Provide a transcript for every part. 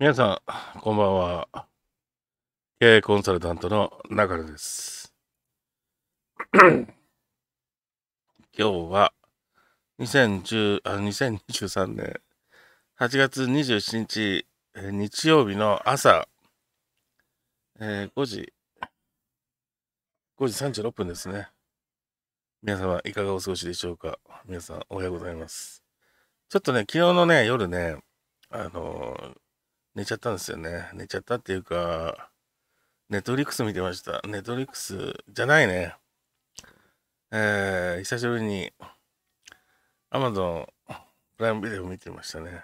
皆さん、こんばんは。経営コンサルタントの中野です。今日は2010あ、2023年8月27日、日曜日の朝、えー、5時、5時36分ですね。皆様、いかがお過ごしでしょうか皆さん、おはようございます。ちょっとね、昨日のね、夜ね、あのー寝ちゃったんですよね。寝ちゃったっていうか、ネットリックス見てました。ネットリックスじゃないね。えー、久しぶりに Amazon プライムビデオ見てましたね。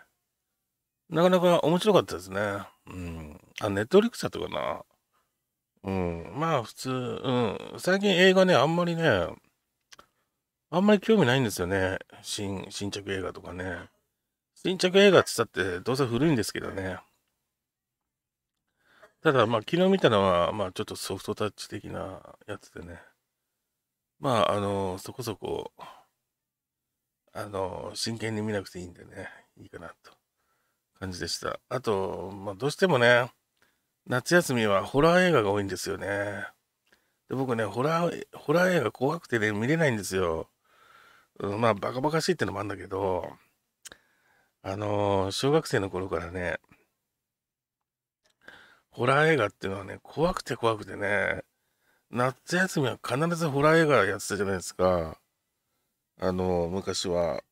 なかなか面白かったですね。うん。あ、ネットリックスだったかな。うん。まあ普通、うん。最近映画ね、あんまりね、あんまり興味ないんですよね。新、新着映画とかね。新着映画って言ったって、どうせ古いんですけどね。ただ、まあ、昨日見たのは、まあ、ちょっとソフトタッチ的なやつでね。まあ、あの、そこそこ、あの、真剣に見なくていいんでね、いいかなと、感じでした。あと、まあ、どうしてもね、夏休みはホラー映画が多いんですよね。で僕ね、ホラー、ホラー映画怖くてね、見れないんですよ。うん、まあ、バカバカしいってのもあるんだけど、あの小学生の頃からね、ホラー映画っていうのはね、怖くて怖くてね、夏休みは必ずホラー映画やってたじゃないですか。あの、昔は、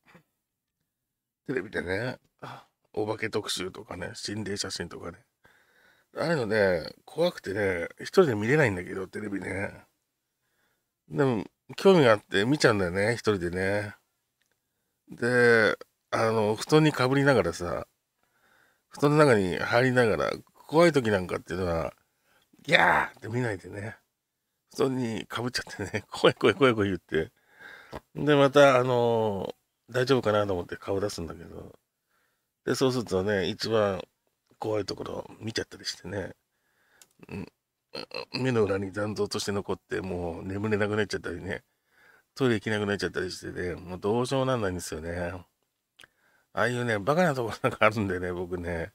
テレビでね、お化け特集とかね、心霊写真とかね。ああいうのね、怖くてね、一人で見れないんだけど、テレビね。でも、興味があって見ちゃうんだよね、一人でね。で、あの、布団にかぶりながらさ、布団の中に入りながら、怖い時なんかっていうのは、ギャーって見ないでね、布団にかぶっちゃってね、怖い怖い怖い怖い言って、で、また、あのー、大丈夫かなと思って顔出すんだけど、で、そうするとね、一番怖いところ見ちゃったりしてね、うん、目の裏に残像として残って、もう眠れなくなっちゃったりね、トイレ行けなくなっちゃったりしてね、もうどうしようもなんないんですよね。ああいうね、バカなところなんかあるんでね、僕ね。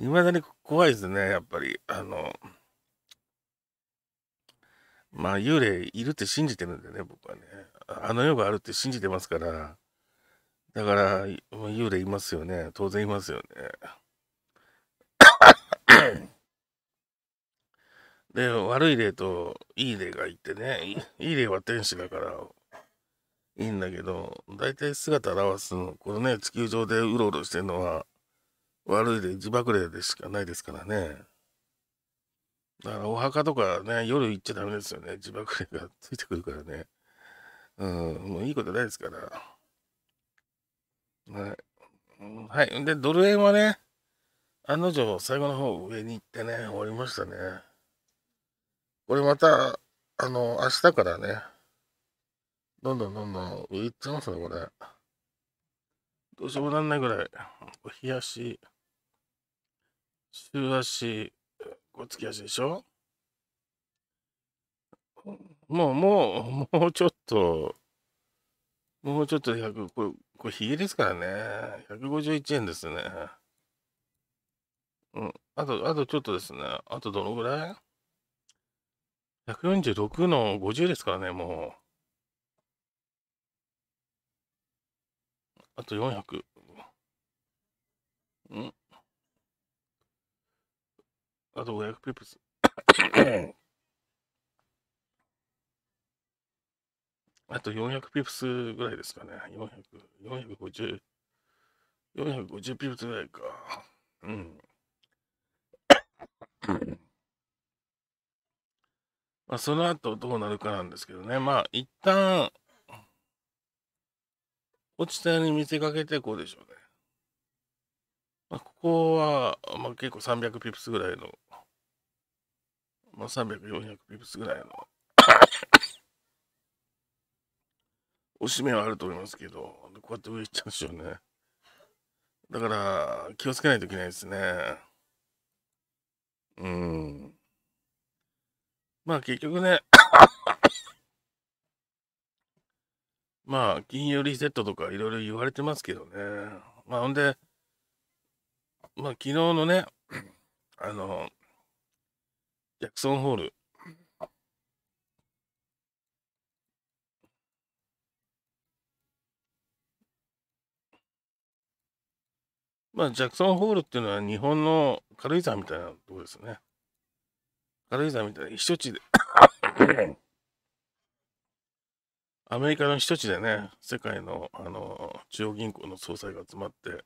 いまだに怖いですね、やっぱり。あの、まあ、幽霊いるって信じてるんでね、僕はね。あの世があるって信じてますから。だから、幽霊いますよね。当然いますよね。で、悪い霊といい霊がいてね、いい例は天使だからいいんだけど、大体姿表すの、このね、地球上でうろうろしてるのは、悪いで自爆霊でしかないですからね。だからお墓とかね、夜行っちゃダメですよね。自爆霊がついてくるからね。うん、もういいことないですから。はい。はい。で、ドル円はね、案の定最後の方上に行ってね、終わりましたね。これまた、あの、明日からね、どんどんどんどん上行っちゃいますね、これ。どうしようもなんないぐらい、冷やし、週足、こつき足でしょもう、もう、もうちょっと、もうちょっと100、これ、これ、ヒゲですからね。151円ですね。うん。あと、あとちょっとですね。あとどのぐらい ?146 の50ですからね、もう。あと400。うんあと500ピプス。あと400ピプスぐらいですかね。400、450、ピプスぐらいか。うん。まあ、その後どうなるかなんですけどね。まあ、一旦、落ちたように見せかけてこうでしょうね。まあ、ここは、まあ、結構300ピプスぐらいのまあ、300、400ピプスぐらいのおしめはあると思いますけど、こうやって上行っちゃうんですよね。だから、気をつけないといけないですね。うん。まあ結局ねまあ金融リセットとかいろいろ言われてますけどね。まあほんで、まあ昨日のね、あの、ジャクソンホール。まあ、ジャクソンホールっていうのは日本の軽井沢みたいなとこですね。軽井沢みたいな避暑地で アメリカの避暑地でね、世界のあの中央銀行の総裁が集まって、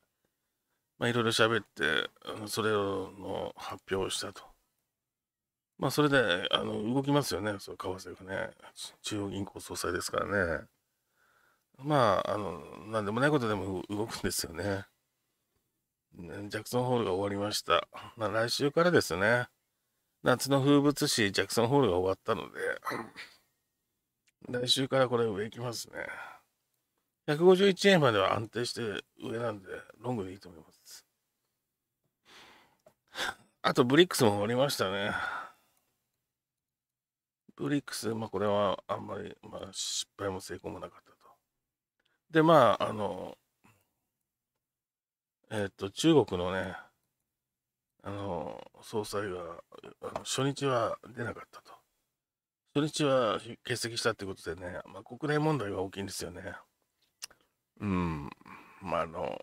まあ、いろいろ喋って、それの発表をしたと。まあ、それで、あの、動きますよね、そう、為替がね。中央銀行総裁ですからね。まあ、あの、なんでもないことでも動くんですよね。ジャクソンホールが終わりました。まあ、来週からですね。夏の風物詩、ジャクソンホールが終わったので、来週からこれ上行きますね。151円までは安定して上なんで、ロングでいいと思います。あと、ブリックスも終わりましたね。ブリックス、まあ、これはあんまり、まあ、失敗も成功もなかったと。で、まあ、あの、えっ、と、中国のね、あの、総裁が、あの初日は出なかったと。初日は欠席したってことでね、まあ、国内問題が大きいんですよね。うん、まあ、あの、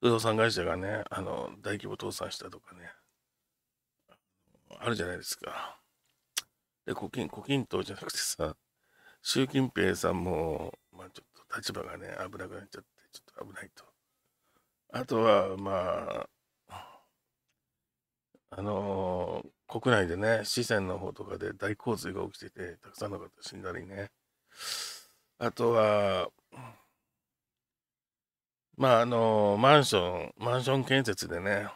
不動産会社がね、あの、大規模倒産したとかね。あるじゃないですか。で、胡錦、胡錦涛じゃなくてさ、習近平さんも、まあちょっと立場がね、危なくなっちゃって、ちょっと危ないと。あとは、まあ、あのー、国内でね、四川の方とかで大洪水が起きてて、たくさんの方死んだりね。あとは、まあ、あのー、マンション、マンション建設でね、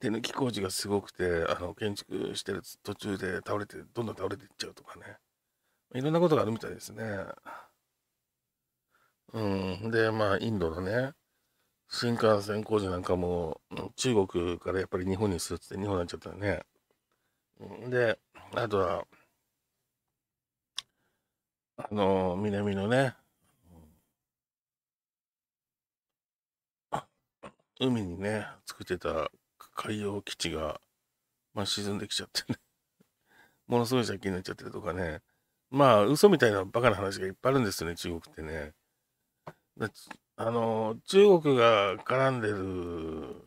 手抜き工事がすごくてあの建築してる途中で倒れてどんどん倒れていっちゃうとかねいろんなことがあるみたいですねうんでまあインドのね新幹線工事なんかも中国からやっぱり日本にするって日本になっちゃったねであとはあの南のね海にね作ってた海洋基地が、まあ、沈んできちゃってね ものすごい借金になっちゃってるとかね、まあ、嘘みたいなバカな話がいっぱいあるんですよね、中国ってね。あの、中国が絡んでる、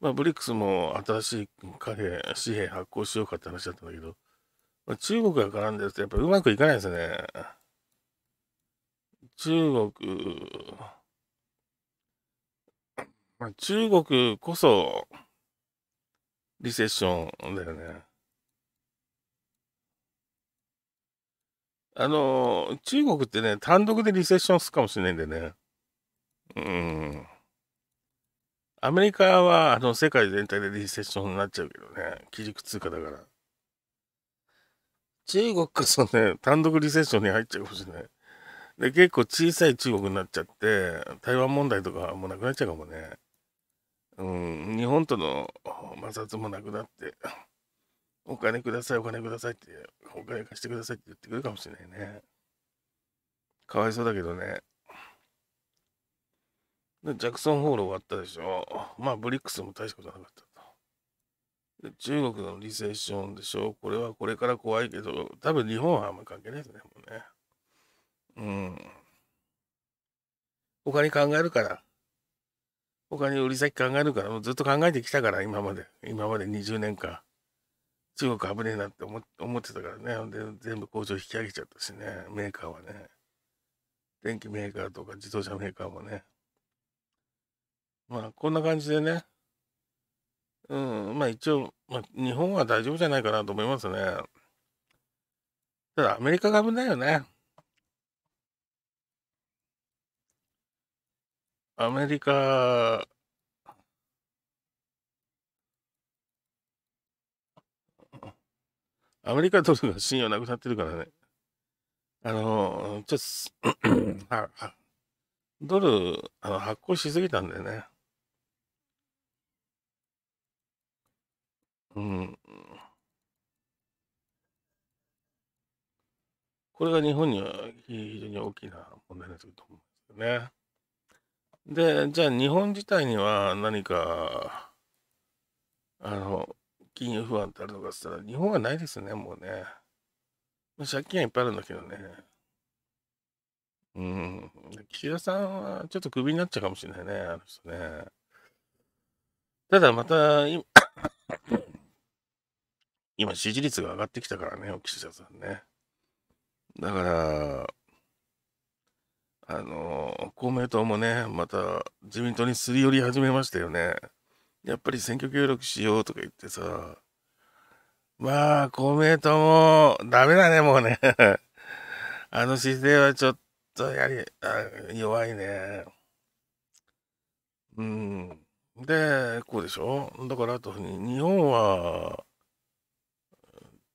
まあ、ブリックスも新しい貨幣、紙幣発行しようかって話だったんだけど、まあ、中国が絡んでるとやっぱりうまくいかないですね。中国、まあ、中国こそ、リセッションだよね。あの、中国ってね、単独でリセッションするかもしれないんだよね。うん。アメリカは、あの、世界全体でリセッションになっちゃうけどね。基軸通貨だから。中国こそね、単独リセッションに入っちゃうかもしれない。で、結構小さい中国になっちゃって、台湾問題とかもうなくなっちゃうかもね。うん、日本との摩擦もなくなって、お金ください、お金くださいって、お金貸してくださいって言ってくるかもしれないね。かわいそうだけどね。で、ジャクソンホール終わったでしょ。まあ、ブリックスも大したことなかったと。中国のリセッションでしょ。これはこれから怖いけど、多分日本はあんま関係ないですね、もうね。うん。他に考えるから。他に売り先考えるから、もうずっと考えてきたから、今まで。今まで20年間。中国危ねえなって思ってたからね。で、全部工場引き上げちゃったしね、メーカーはね。電機メーカーとか自動車メーカーもね。まあ、こんな感じでね。うん、まあ一応、まあ、日本は大丈夫じゃないかなと思いますね。ただ、アメリカが危ないよね。アメリカ、アメリカドルが信用なくなってるからね。あの、ちょっと ドルあの発行しすぎたんだよね。うん。これが日本には非常に大きな問題になってくると思うんですよね。で、じゃあ日本自体には何か、あの、金融不安ってあるのかって言ったら、日本はないですね、もうね。借金はいっぱいあるんだけどね。うん。岸田さんはちょっとクビになっちゃうかもしれないね、あの人ね。ただまた、今今支持率が上がってきたからね、岸田さんね。だから、あの公明党もね、また自民党にすり寄り始めましたよね。やっぱり選挙協力しようとか言ってさ、まあ、公明党もダメだね、もうね。あの姿勢はちょっとやり、あ弱いね。うん。で、こうでしょだから、あと、日本は、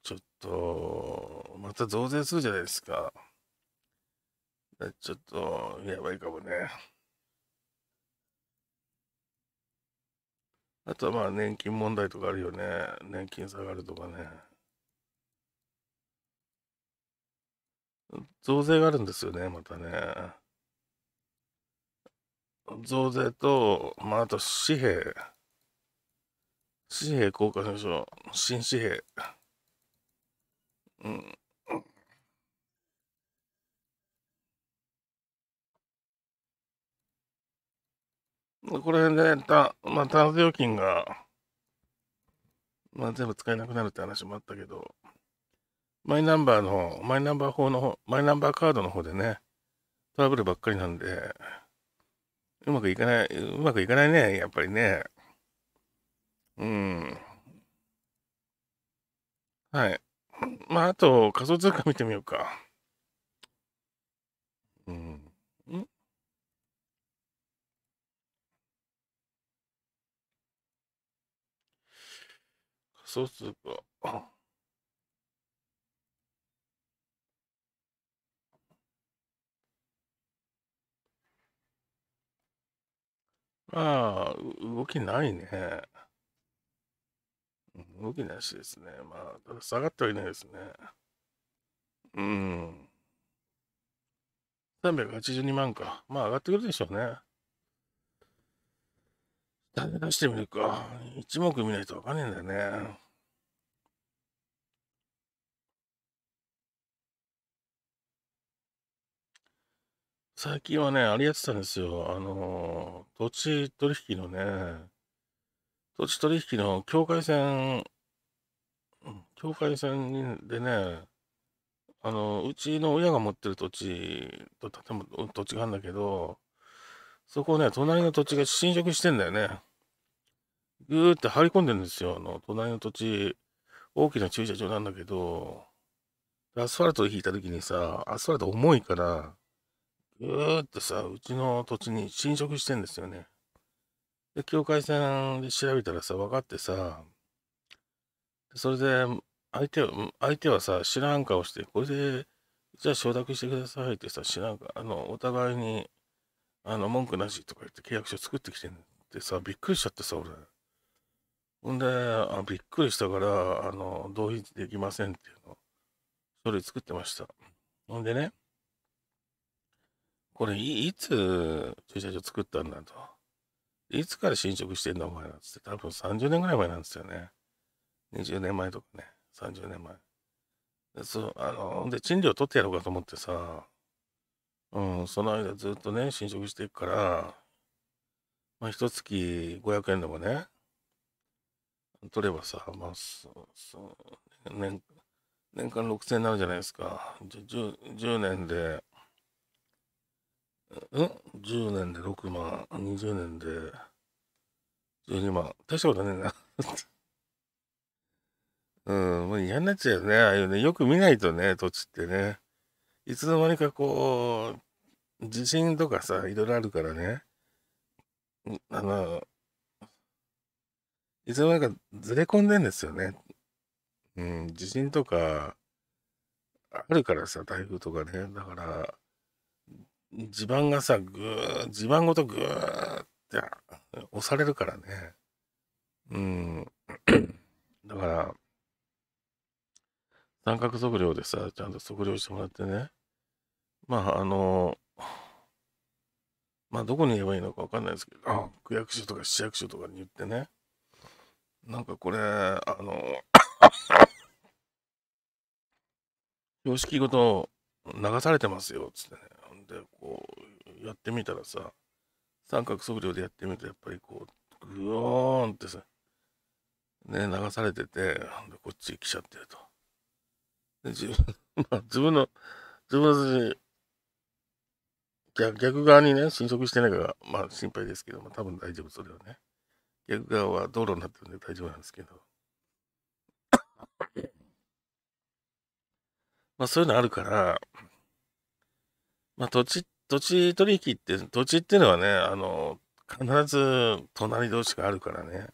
ちょっと、また増税するじゃないですか。ちょっと、やばいかもね。あとはまあ年金問題とかあるよね。年金下がるとかね。増税があるんですよね、またね。増税と、まああと紙幣。紙幣交換しましょう。新紙幣。うん。これで、た、まあ、タ料金が、まあ、全部使えなくなるって話もあったけど、マイナンバーの、マイナンバー法の方、マイナンバーカードの方でね、トラブルばっかりなんで、うまくいかない、うまくいかないね、やっぱりね。うん。はい。まあ、あと、仮想通貨見てみようか。そうするまあ、動きないね。動きなしですね。まあ、下がってはいないですね。うん。382万か。まあ、上がってくるでしょうね。種出してみるか。一目見ないとわかんねえんだよね。最近はね、あれやってたんですよ。あの土地取引のね、土地取引の境界線、境界線でね、あの、うちの親が持ってる土地と建物、土地があるんだけど、そこね、隣の土地が侵食してんだよね。ぐーって張り込んでるんですよ。あの、隣の土地、大きな駐車場なんだけど、アスファルトを引いた時にさ、アスファルト重いから、ぐーってさ、うちの土地に侵食してんですよね。で、境界線で調べたらさ、分かってさ、それで、相手は、相手はさ、知らん顔して、これで、じゃあ承諾してくださいってさ、知らんか、あの、お互いに、あの、文句なしとか言って契約書作ってきてんってさ、びっくりしちゃってさ、俺。ほんで、あびっくりしたから、あの、同意できませんっていうのを、それ作ってました。ほんでね、これい、いつ駐車場作ったんだと。いつから進捗してんだお前なんつって、多分30年ぐらい前なんですよね。20年前とかね、30年前。で、そう、あの、で、賃料取ってやろうかと思ってさ、うん、その間ずっとね、進食していくから、まあ、一月500円でもね、取ればさ、まあ、そう、そう、年、年間6000円になるじゃないですか。10, 10年で、え ?10 年で6万、20年で12万。大したことねえな うん、もう嫌になっちゃうよね。ああいうね、よく見ないとね、土地ってね。いつの間にかこう、地震とかさ、いろいろあるからね。あの、いつの間にかずれ込んでんですよね。うん、地震とか、あるからさ、台風とかね。だから、地盤がさ、ぐー、地盤ごとぐーって押されるからね。うん。だから、三角測量でさ、ちゃんと測量してもらってね。まあ、あの、まあ、どこに言えばいいのかわかんないですけど、区役所とか市役所とかに言ってね。なんかこれ、あの、標識ごと流されてますよ、つってね。ってこうやってみたらさ三角測量でやってみるとやっぱりこうグヨーンってさね流されててこっち来ちゃってると。で自分 まあ、自分の自分の逆逆側にね侵食してないかがまあ心配ですけども、まあ、多分大丈夫それはね逆側は道路になってるんで大丈夫なんですけど。まあそういうのあるから、まあ、土地、土地取引って、土地っていうのはね、あの、必ず隣同士があるからね。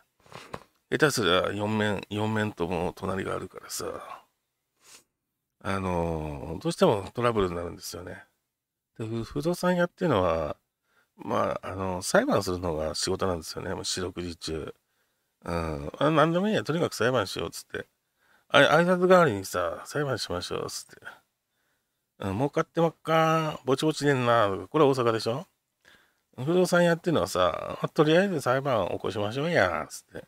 下手すりゃ4面、4面とも隣があるからさ、あの、どうしてもトラブルになるんですよね。で不動産屋っていうのは、まあ、あの、裁判するのが仕事なんですよね、もう四六時中。うん、あ何でもいいや、とにかく裁判しようっつって。あれ、挨拶代わりにさ、裁判しましょうっつって。うん、儲かってまっか、ぼちぼちねんな、これ大阪でしょ不動産屋っていうのはさ、とりあえず裁判を起こしましょうや、つっ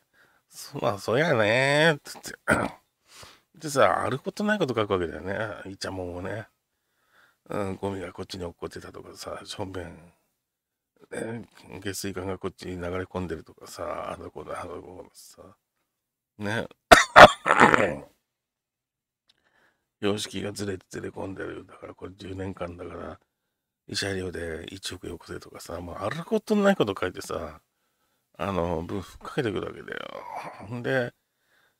て。まあ、そやねつって。でさ、あることないこと書くわけだよね。いちゃもんもね。うん、ゴミがこっちに落っこってたとかさ、正面、ね、下水管がこっちに流れ込んでるとかさ、あの子だ、あの子ださ。ね。様式がずれてずれ込んでる。だからこれ10年間だから、慰謝料で1億よこせとかさ、もうあることないこと書いてさ、あの、分ふっかけてくるわけだよ。ほんで、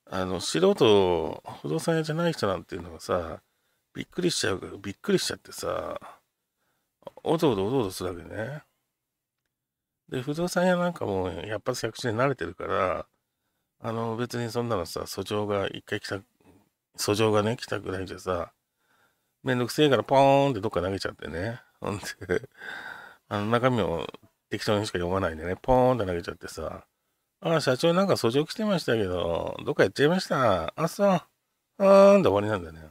あの、素人、不動産屋じゃない人なんていうのがさ、びっくりしちゃうびっくりしちゃってさ、おどおどおどおどするわけね。で、不動産屋なんかもやっぱり百中慣れてるから、あの、別にそんなのさ、訴状が一回来た訴状がね、来たぐらいじゃさ、めんどくせえからポーンってどっか投げちゃってね。ほんで、あの中身を適当にしか読まないでね、ポーンって投げちゃってさ、あ、社長なんか訴状来てましたけど、どっか行っちゃいました。あ、そう。うーんで終わりなんだね。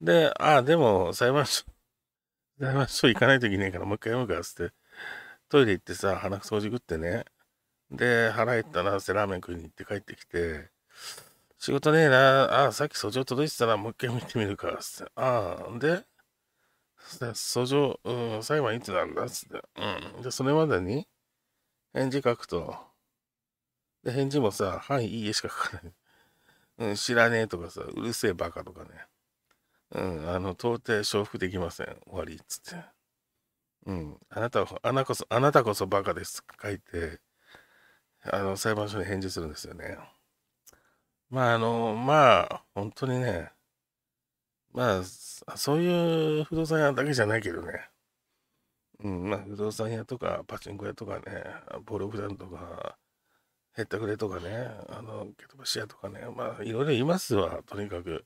で、あ、でも裁判所、裁判所行かないといけないからもう一回読むからっつって、トイレ行ってさ、鼻くそ食じくってね。で、腹減ったらせラーメン食いに行って帰ってきて、仕事ねえな。あ、さっき訴状届いてたな。もう一回見てみるか。つって。ああ、で、訴状、うん、裁判いつなんだつって。うん。で、それまでに返事書くと。で、返事もさ、はい、いいえしか書かない。うん、知らねえとかさ、うるせえバカとかね。うん、あの、到底承服できません。終わり。つって。うん、あなたは、あなこそ、あなたこそバカです。書いて、あの、裁判所に返事するんですよね。まああの、まあ、本当にね、まあ、そういう不動産屋だけじゃないけどね、うん、まあ、不動産屋とか、パチンコ屋とかね、暴力団とか、へったくれとかね、あの、ケトばし屋とかね、まあ、いろいろいますわ、とにかく。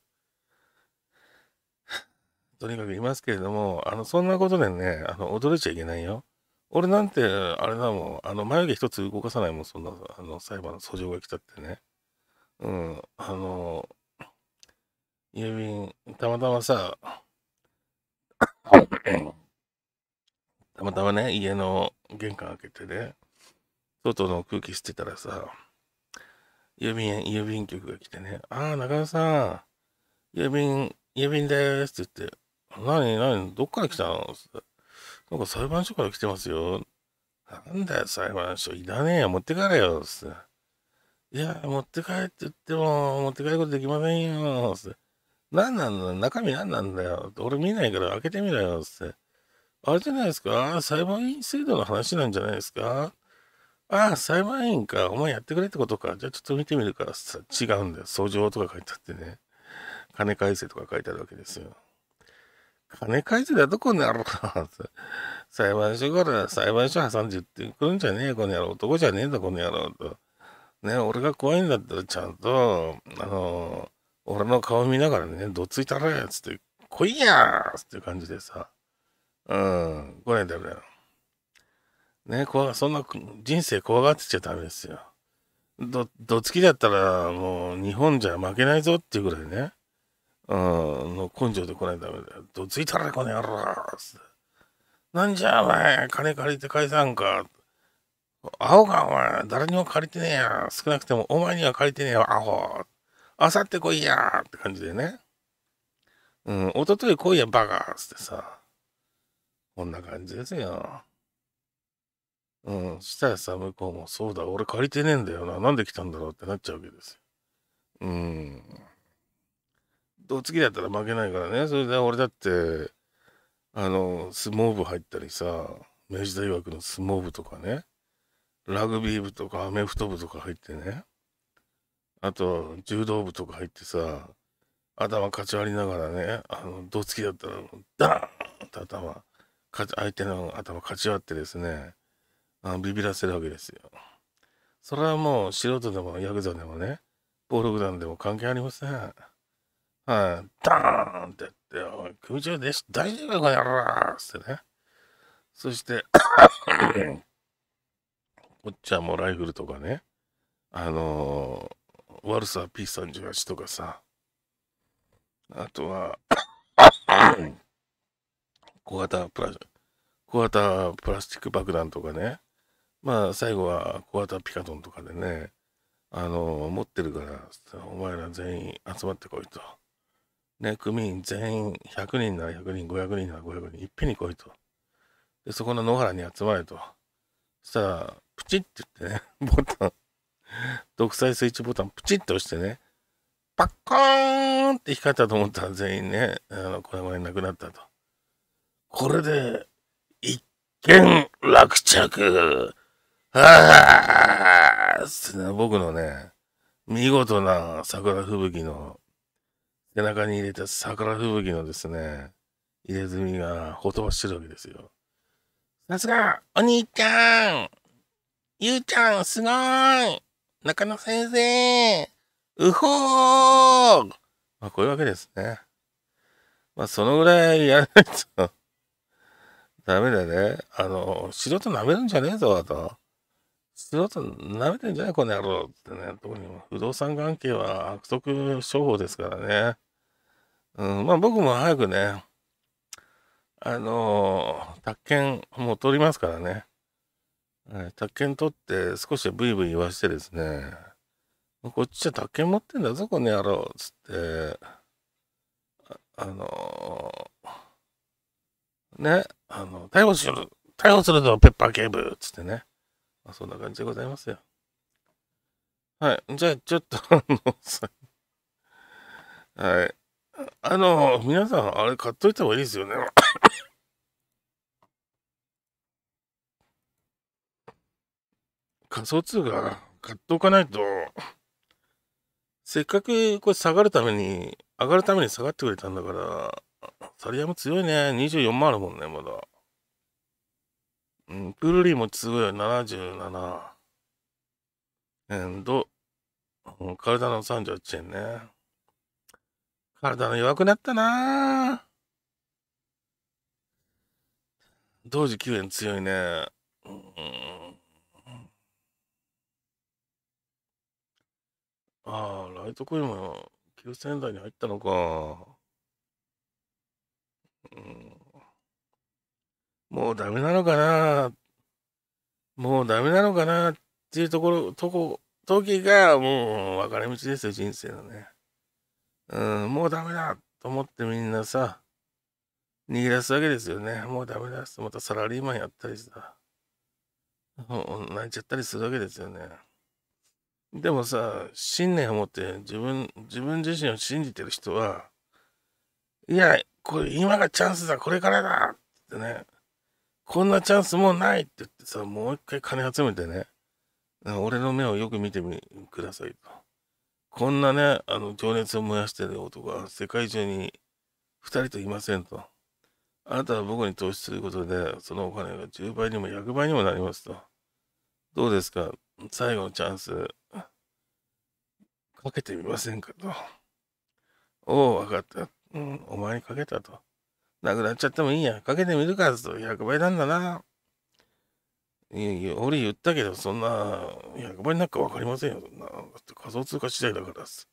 とにかくいますけれども、あの、そんなことでね、あの、驚いちゃいけないよ。俺なんて、あれだもん、あの、眉毛一つ動かさないもん、そんな、あの、裁判の訴状が来たってね。うん、あの、郵便、たまたまさ、たまたまね、家の玄関開けてね、外の空気捨てたらさ、郵便、郵便局が来てね、ああ、中野さん、郵便、郵便でーすって言って、何、何、どっから来たのってなんか裁判所から来てますよ。なんだよ、裁判所、いらねえよ、持ってかれよ、つって。いや、持って帰って言っても、持って帰ることできませんよ、つって。何なんだ、中身何なんだよ。俺見ないから開けてみろよ、つって。あれじゃないですか裁判員制度の話なんじゃないですかああ、裁判員か。お前やってくれってことか。じゃあちょっと見てみるから。違うんだよ。訴状とか書いてあってね。金返せとか書いてあるわけですよ。金返せだどこにあるか。裁判所から裁判所挟んで言ってくるんじゃねえ、この野郎。男じゃねえんだ、この野郎。と。ね、俺が怖いんだったらちゃんと、あの、俺の顔見ながらね、どついたらやつって、来いやーっていう感じでさ、うん、来ないとだよ。ね、怖そんな人生怖がってちゃダメですよ。ど、どつきだったらもう日本じゃ負けないぞっていうぐらいね、うん、の根性で来ないとダだよ。どついたらこの野郎って。なんじゃお前、金借りて返さんか。青がお前、誰にも借りてねえや。少なくてもお前には借りてねえよ、アホ。あさって来いやって感じでね。うん、おととい来いや、バカつってさ。こんな感じですよ。うん、そしたらさ、向こうも、そうだ、俺借りてねえんだよな。なんで来たんだろうってなっちゃうわけですよ。うん。どう次だったら負けないからね。それで俺だって、あの、相撲部入ったりさ、明治大学の相撲部とかね。ラグビー部とかアメフト部とか入ってねあと柔道部とか入ってさ頭かち割りながらねあのどつきだったらダーンと頭か相手の頭かち割ってですねあのビビらせるわけですよそれはもう素人でもヤクザでもね暴力団でも関係ありませんはい、ダーンって言って「おい組長です、大丈夫かこの野郎!」つってねそしておっちゃんもライフルとかね、あのー、ワルサー P38 とかさ、あとは、小型プラ小型プラスチック爆弾とかね、まあ最後は小型ピカドンとかでね、あのー、持ってるから、お前ら全員集まってこいと。ね、組員全員100人なら100人、500人なら500人、いっぺんに来いと。で、そこの野原に集まれと。そしたら、チッって言ってね、ボタン、独裁スイッチボタン、プチッと押してね、パッコーンって光ったと思ったら全員ね、あの、これまでなくなったと。これで、一件落着はぁってね、僕のね、見事な桜吹雪の、背中に入れた桜吹雪のですね、入れ墨がほとばしてるわけですよ。さすが、お兄ちゃんゆうちゃん、すごい中野先生うほーまあ、こういうわけですね。まあ、そのぐらいやらないと ダメだね。あの、素人舐めるんじゃねえぞ、あと。素人舐めてんじゃないこの野郎ってね。特に不動産関係は悪徳商法ですからね。うん、まあ僕も早くね、あの宅建もう取りますからね。え宅建取って少しブイブイ言わしてですね、こっちは宅建持ってんだぞ、この野郎、つって、あ、あのー、ね、あの、逮捕する、逮捕するぞ、ペッパー警部、つってね。まあ、そんな感じでございますよ。はい。じゃあ、ちょっと、あの、さ、はい。あの、皆さん、あれ買っといた方がいいですよね。仮想通貨買っておかないと、せっかくこれ下がるために、上がるために下がってくれたんだから、サリアム強いね。24万あるもんね、まだ。うん、プルリーもすごいよ、77。うん、ど、体の38円ね。体の弱くなったな同時9円強いね。うんああ、ライトコインは9000台に入ったのか。うん、もうダメなのかなもうダメなのかなっていうところ、とこ、時がもう分かれ道ですよ、人生のね。うん、もうダメだと思ってみんなさ、逃げ出すわけですよね。もうダメだまたサラリーマンやったりさ、泣いちゃったりするわけですよね。でもさ、信念を持って自分、自分自身を信じてる人は、いや、これ今がチャンスだ、これからだってね、こんなチャンスもうないって言ってさ、もう一回金集めてね、俺の目をよく見てみくださいと。こんなね、あの、情熱を燃やしてる男は世界中に二人といませんと。あなたは僕に投資することで、そのお金が10倍にも100倍にもなりますと。どうですか最後のチャンス、かけてみませんかと。おお、わかった。うん、お前にかけたと。なくなっちゃってもいいや。かけてみるかと。100倍なんだな。いや俺言ったけど、そんな、100倍なんかわかりませんよ。そんな、仮想通貨次第だからす。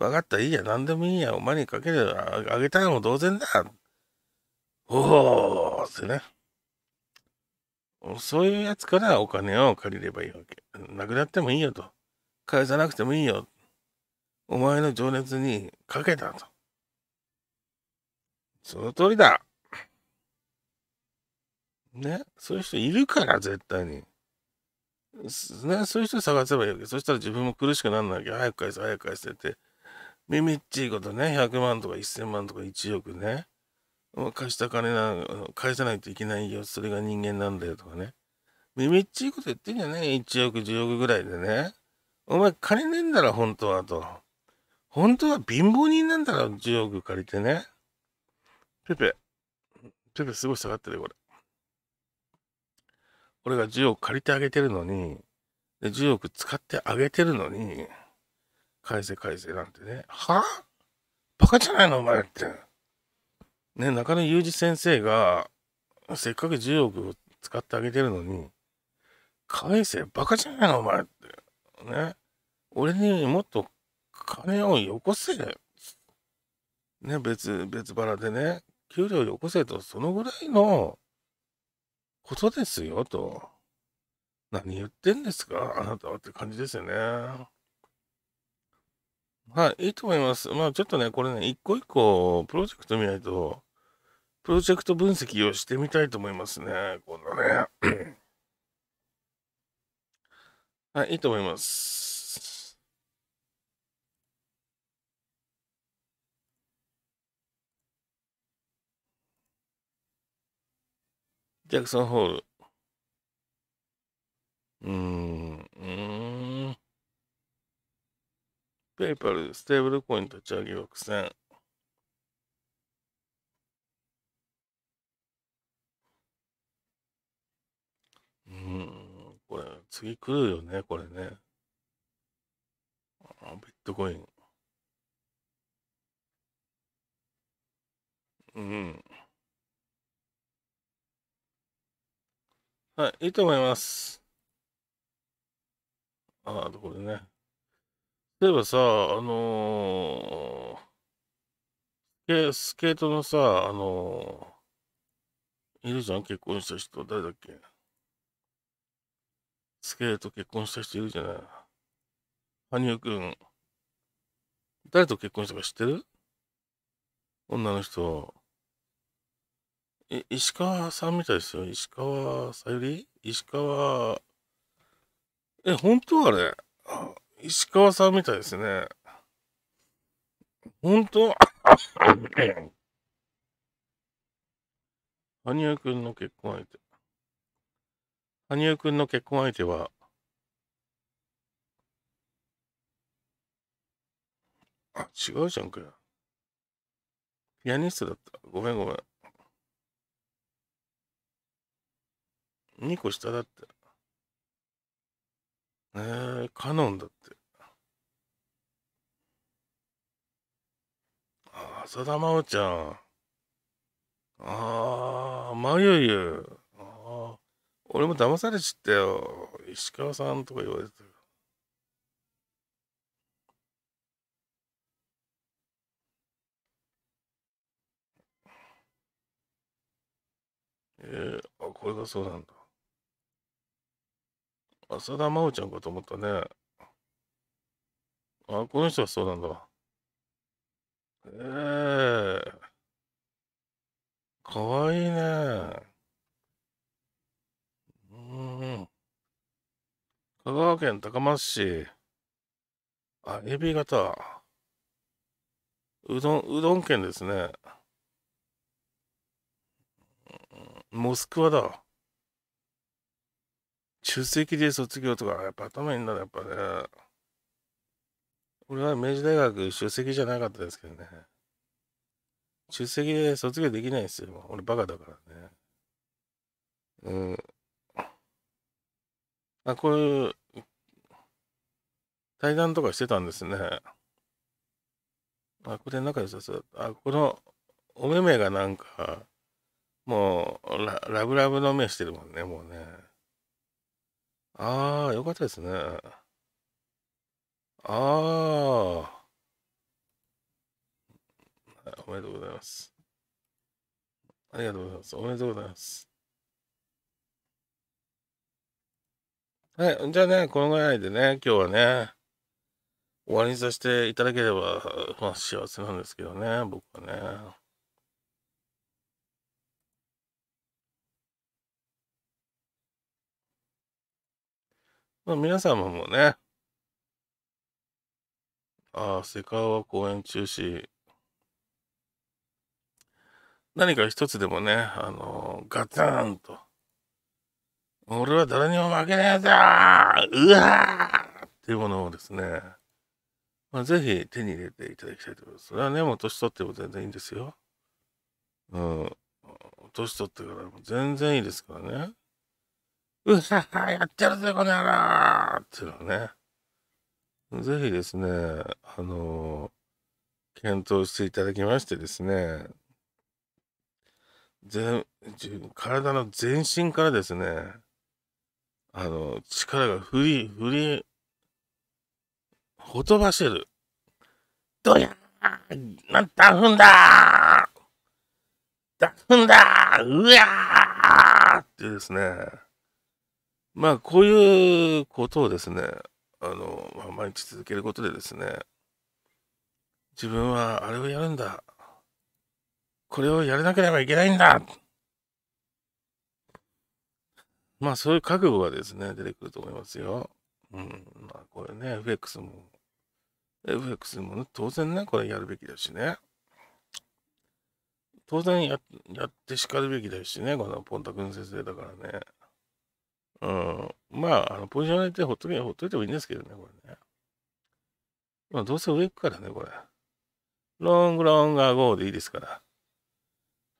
わかった、いいや。何でもいいや。お前にかけるあげたのも同然だ。おおってね。そういうやつからお金を借りればいいわけ。なくなってもいいよと。返さなくてもいいよ。お前の情熱にかけたと。その通りだ。ね。そういう人いるから、絶対に。ね、そういう人探せばいいわけ。そしたら自分も苦しくならなきゃ、早く返せ、早く返せって。みみっちいことね、100万とか1000万とか1億ね。貸した金な返さないといけないよそれが人間なんだよとかねめっちいこと言ってんじゃねえ1億10億ぐらいでねお前金ねえんだろ本当はと本当は貧乏人なんだろ10億借りてねペペペペすごい下がってるよこれ俺が10億借りてあげてるのにで10億使ってあげてるのに返せ返せなんてねはあバカじゃないのお前って。ね、中根雄二先生が、せっかく10億を使ってあげてるのに、返せ、バカじゃないの、お前って。ね。俺にもっと金をよこせ。ね、別、別腹でね、給料よこせと、そのぐらいのことですよ、と。何言ってんですか、あなたはって感じですよね。はい、いいと思います。まあちょっとね、これね、一個一個プロジェクト見ないと、プロジェクト分析をしてみたいと思いますね。こ度ね。はい、いいと思います。ジャクソンホール。うーん、うーん。ペイパル、ステーブルコイン立ち上げ枠線。次来るよね、これね。あ、ビットコイン。うん。はい、いいと思います。ああ、ところでね。例えばさ、あのー、スケートのさ、あのー、いるじゃん結婚した人、誰だっけスケートと結婚した人いるじゃない。羽生くん、誰と結婚したか知ってる女の人。え、石川さんみたいですよ。石川さゆり石川、え、本当あれ石川さんみたいですね。本当 羽生くんの結婚相手。羽生くんの結婚相手は、あ、違うじゃんかピアニストだった。ごめんごめん。2個下だって。えー、カノンだって。あ、浅田真央ちゃん。ああ、まゆゆ。俺も騙されちったよ。石川さんとか言われてた。えー、あ、これがそうなんだ。浅田真央ちゃんかと思ったね。あ、この人はそうなんだ。ええー、かわいいね。うん香川県高松市。あ、エビ型。うどん、うどん県ですね。モスクワだ。出席で卒業とか、やっぱ頭いいんだね、やっぱね。俺は明治大学出席じゃなかったですけどね。出席で卒業できないですよ。俺バカだからね。うん。あ、こういう対談とかしてたんですね。あ、これ仲良さそう。あ、このお目目がなんか、もうラ、ラブラブの目してるもんね、もうね。ああ、よかったですね。ああ。おめでとうございます。ありがとうございます。おめでとうございます。はい。じゃあね、このぐらいでね、今日はね、終わりにさせていただければ、まあ幸せなんですけどね、僕はね。まあ皆様もね、ああ、世界は公演中止。何か一つでもね、あのー、ガツンと俺は誰にも負けねえぞうわーっていうものをですね、まあ、ぜひ手に入れていただきたいと思います。それはね、もう年取っても全然いいんですよ。うん。年取ってからも全然いいですからね。うはは、やってるぜ、この野郎っていうのね。ぜひですね、あのー、検討していただきましてですね、全体の全身からですね、あの、力が振り、振り、ほとばせる。どやなんだふんだだふんだうやーってですね。まあ、こういうことをですね、あの、まあ、毎日続けることでですね、自分はあれをやるんだ。これをやらなければいけないんだ。まあそういう覚悟がですね、出てくると思いますよ。うん。まあこれね、FX も、FX も、ね、当然ね、これやるべきだしね。当然ややってしかるべきだしね、このポンタ君先生だからね。うん。まあ、あのポジション入れてほっとけ、ほっといてもいいんですけどね、これね。まあどうせ上行くからね、これ。ロングロングアゴーでいいですから。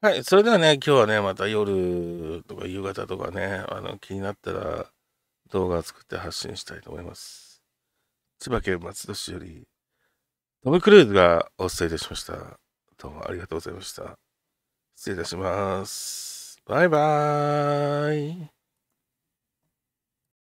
はい、それではね、今日はね、また夜とか夕方とかね、あの気になったら動画を作って発信したいと思います。千葉県松戸市より、トム・クルーズがお伝えいたしました。どうもありがとうございました。失礼いたします。バイバーイ。